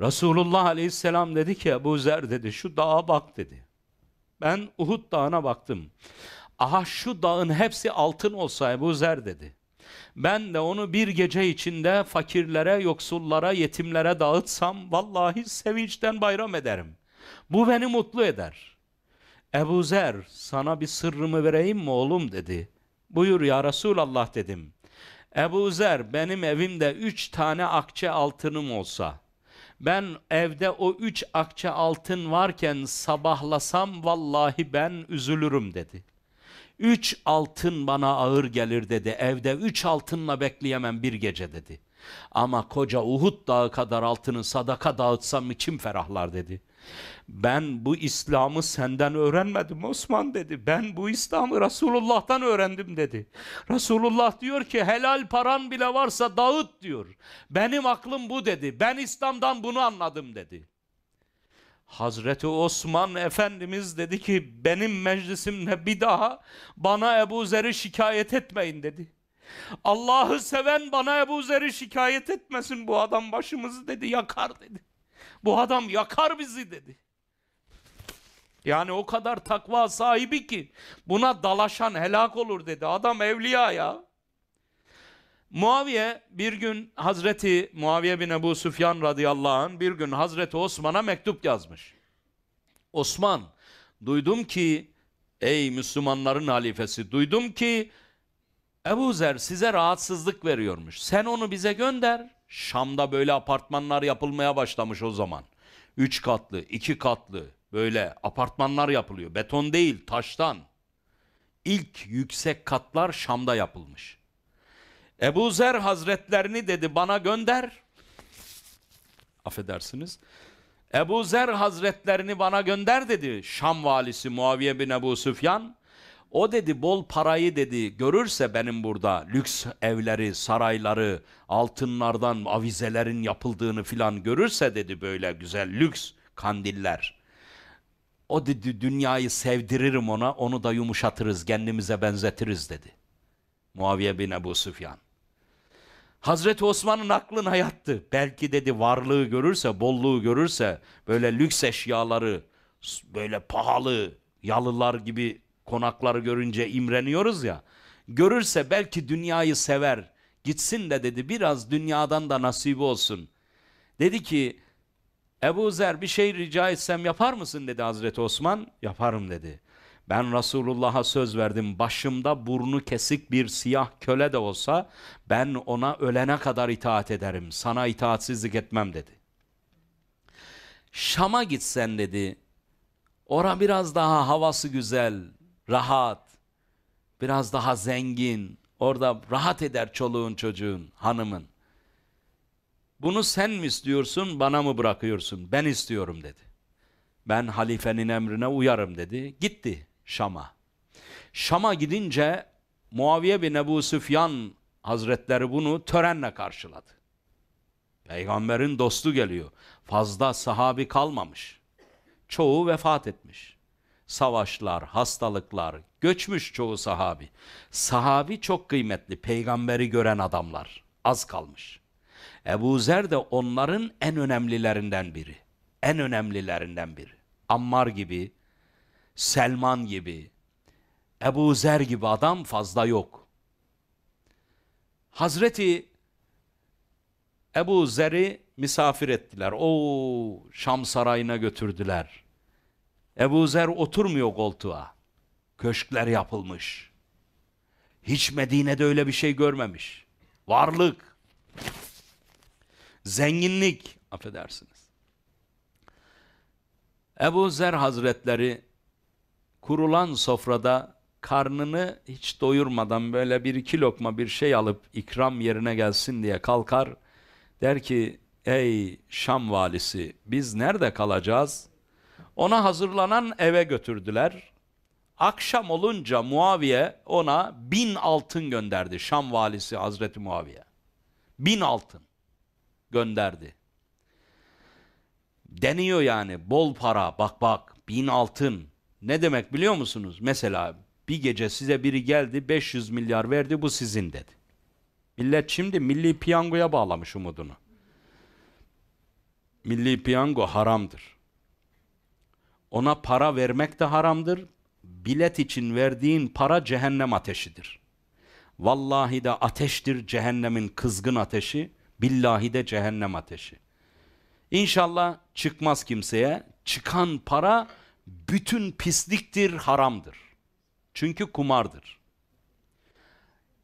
Resulullah Aleyhisselam dedi ki Ebu Zer dedi şu dağa bak dedi. Ben Uhud dağına baktım. Aha şu dağın hepsi altın olsa Ebu Zer dedi. Ben de onu bir gece içinde fakirlere, yoksullara, yetimlere dağıtsam vallahi sevinçten bayram ederim. Bu beni mutlu eder. Ebu Zer sana bir sırrımı vereyim mi oğlum dedi. Buyur ya Resulallah dedim. Ebu Zer benim evimde üç tane akçe altınım olsa.'' ben evde o üç akçe altın varken sabahlasam vallahi ben üzülürüm dedi. Üç altın bana ağır gelir dedi. Evde üç altınla bekleyemem bir gece dedi. Ama koca Uhud dağı kadar altını sadaka dağıtsam mı kim ferahlar dedi. Ben bu İslam'ı senden öğrenmedim Osman dedi. Ben bu İslam'ı Resulullah'tan öğrendim dedi. Resulullah diyor ki helal paran bile varsa dağıt diyor. Benim aklım bu dedi. Ben İslam'dan bunu anladım dedi. Hazreti Osman Efendimiz dedi ki benim meclisimle bir daha bana Ebu Zer'i şikayet etmeyin dedi. Allah'ı seven bana Ebu Zer'i şikayet etmesin bu adam başımızı dedi yakar dedi. Bu adam yakar bizi dedi. Yani o kadar takva sahibi ki buna dalaşan helak olur dedi. Adam evliya ya. Muaviye bir gün Hazreti Muaviye bin Ebu Süfyan radıyallahu anh bir gün Hazreti Osman'a mektup yazmış. Osman duydum ki ey Müslümanların halifesi duydum ki Ebu Zer size rahatsızlık veriyormuş. Sen onu bize gönder. Şam'da böyle apartmanlar yapılmaya başlamış o zaman. Üç katlı, iki katlı böyle apartmanlar yapılıyor. Beton değil, taştan. İlk yüksek katlar Şam'da yapılmış. Ebu Zer Hazretlerini dedi bana gönder. Affedersiniz. Ebu Zer Hazretlerini bana gönder dedi Şam valisi Muaviye bin Ebu Süfyan. O dedi bol parayı dedi görürse benim burada lüks evleri, sarayları, altınlardan avizelerin yapıldığını filan görürse dedi böyle güzel lüks kandiller. O dedi dünyayı sevdiririm ona onu da yumuşatırız kendimize benzetiriz dedi. Muaviye bin Ebu Süfyan. Hazreti Osman'ın aklına yattı. Belki dedi varlığı görürse, bolluğu görürse böyle lüks eşyaları, böyle pahalı yalılar gibi konakları görünce imreniyoruz ya. Görürse belki dünyayı sever. Gitsin de dedi biraz dünyadan da nasibi olsun. Dedi ki Ebu Zer bir şey rica etsem yapar mısın dedi Hazreti Osman. Yaparım dedi. Ben Resulullah'a söz verdim. Başımda burnu kesik bir siyah köle de olsa ben ona ölene kadar itaat ederim. Sana itaatsizlik etmem dedi. Şam'a gitsen dedi. Ora biraz daha havası güzel rahat, biraz daha zengin, orada rahat eder çoluğun çocuğun, hanımın. Bunu sen mi istiyorsun, bana mı bırakıyorsun? Ben istiyorum dedi. Ben halifenin emrine uyarım dedi. Gitti Şam'a. Şam'a gidince Muaviye bin Ebu Süfyan Hazretleri bunu törenle karşıladı. Peygamberin dostu geliyor. Fazla sahabi kalmamış. Çoğu vefat etmiş savaşlar, hastalıklar, göçmüş çoğu sahabi. Sahabi çok kıymetli, peygamberi gören adamlar. Az kalmış. Ebu Zer de onların en önemlilerinden biri. En önemlilerinden biri. Ammar gibi, Selman gibi, Ebu Zer gibi adam fazla yok. Hazreti Ebu Zer'i misafir ettiler. O Şam sarayına götürdüler. Ebu Zer oturmuyor koltuğa. Köşkler yapılmış. Hiç Medine'de öyle bir şey görmemiş. Varlık. Zenginlik. Affedersiniz. Ebu Zer Hazretleri kurulan sofrada karnını hiç doyurmadan böyle bir iki lokma bir şey alıp ikram yerine gelsin diye kalkar. Der ki ey Şam valisi biz nerede kalacağız? Ona hazırlanan eve götürdüler. Akşam olunca Muaviye ona bin altın gönderdi. Şam valisi Hazreti Muaviye. Bin altın gönderdi. Deniyor yani bol para bak bak bin altın. Ne demek biliyor musunuz? Mesela bir gece size biri geldi 500 milyar verdi bu sizin dedi. Millet şimdi milli piyangoya bağlamış umudunu. Milli piyango haramdır. Ona para vermek de haramdır. Bilet için verdiğin para cehennem ateşidir. Vallahi de ateştir cehennemin kızgın ateşi. Billahi de cehennem ateşi. İnşallah çıkmaz kimseye. Çıkan para bütün pisliktir, haramdır. Çünkü kumardır.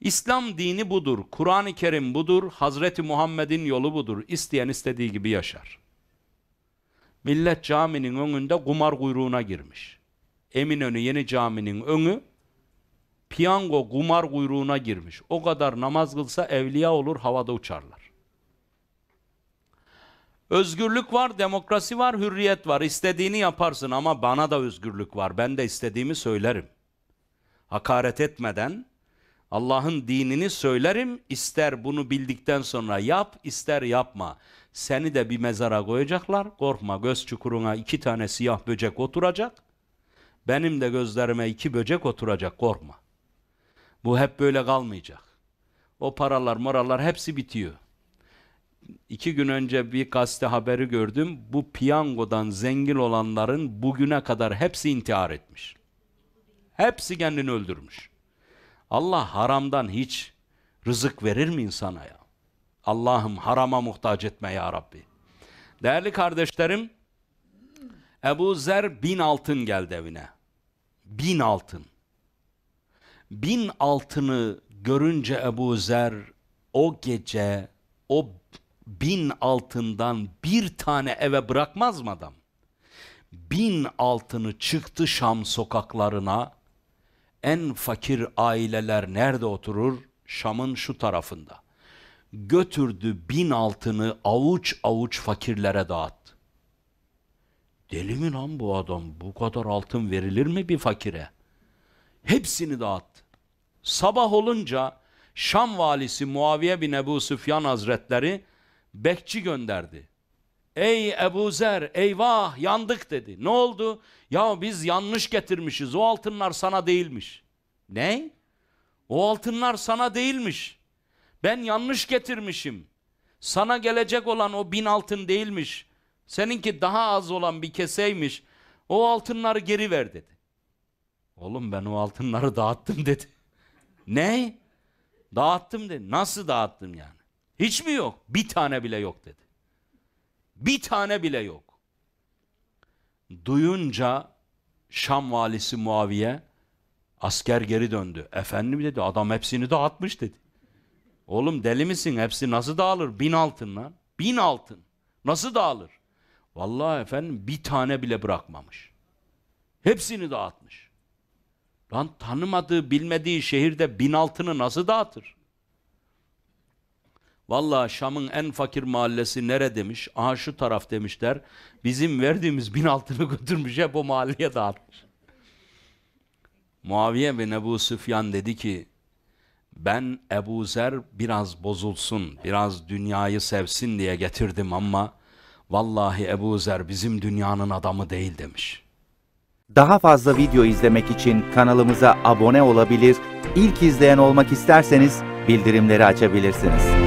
İslam dini budur, Kur'an-ı Kerim budur, Hazreti Muhammed'in yolu budur. İsteyen istediği gibi yaşar. Millet caminin önünde kumar kuyruğuna girmiş. Eminönü Yeni Cami'nin önü piyango kumar kuyruğuna girmiş. O kadar namaz kılsa evliya olur havada uçarlar. Özgürlük var, demokrasi var, hürriyet var. İstediğini yaparsın ama bana da özgürlük var. Ben de istediğimi söylerim. Hakaret etmeden Allah'ın dinini söylerim. İster bunu bildikten sonra yap, ister yapma. Seni de bir mezara koyacaklar. Korkma göz çukuruna iki tane siyah böcek oturacak. Benim de gözlerime iki böcek oturacak korkma. Bu hep böyle kalmayacak. O paralar moralar hepsi bitiyor. İki gün önce bir gazete haberi gördüm. Bu piyangodan zengin olanların bugüne kadar hepsi intihar etmiş. Hepsi kendini öldürmüş. Allah haramdan hiç rızık verir mi insana ya? Allah'ım harama muhtaç etme ya Rabbi. Değerli kardeşlerim, Ebu Zer bin altın geldi evine. Bin altın. Bin altını görünce Ebu Zer o gece o bin altından bir tane eve bırakmaz mı adam? Bin altını çıktı Şam sokaklarına. En fakir aileler nerede oturur? Şam'ın şu tarafında götürdü bin altını avuç avuç fakirlere dağıttı. Deli mi lan bu adam? Bu kadar altın verilir mi bir fakire? Hepsini dağıttı. Sabah olunca Şam valisi Muaviye bin Ebu Süfyan Hazretleri bekçi gönderdi. Ey Ebu Zer eyvah yandık dedi. Ne oldu? Ya biz yanlış getirmişiz o altınlar sana değilmiş. Ne? O altınlar sana değilmiş. Ben yanlış getirmişim. Sana gelecek olan o bin altın değilmiş. Seninki daha az olan bir keseymiş. O altınları geri ver dedi. Oğlum ben o altınları dağıttım dedi. ne? Dağıttım dedi. Nasıl dağıttım yani? Hiç mi yok? Bir tane bile yok dedi. Bir tane bile yok. Duyunca Şam valisi Muaviye asker geri döndü. Efendim dedi adam hepsini dağıtmış dedi. Oğlum deli misin? Hepsi nasıl dağılır? Bin altın lan. Bin altın. Nasıl dağılır? Vallahi efendim bir tane bile bırakmamış. Hepsini dağıtmış. Lan tanımadığı, bilmediği şehirde bin altını nasıl dağıtır? Vallahi Şam'ın en fakir mahallesi nere demiş? Aha şu taraf demişler. Bizim verdiğimiz bin altını götürmüş hep o mahalleye dağıtmış. Muaviye ve Nebu Süfyan dedi ki ben Ebu Zer biraz bozulsun, biraz dünyayı sevsin diye getirdim ama vallahi Ebu Zer bizim dünyanın adamı değil demiş. Daha fazla video izlemek için kanalımıza abone olabilir, ilk izleyen olmak isterseniz bildirimleri açabilirsiniz.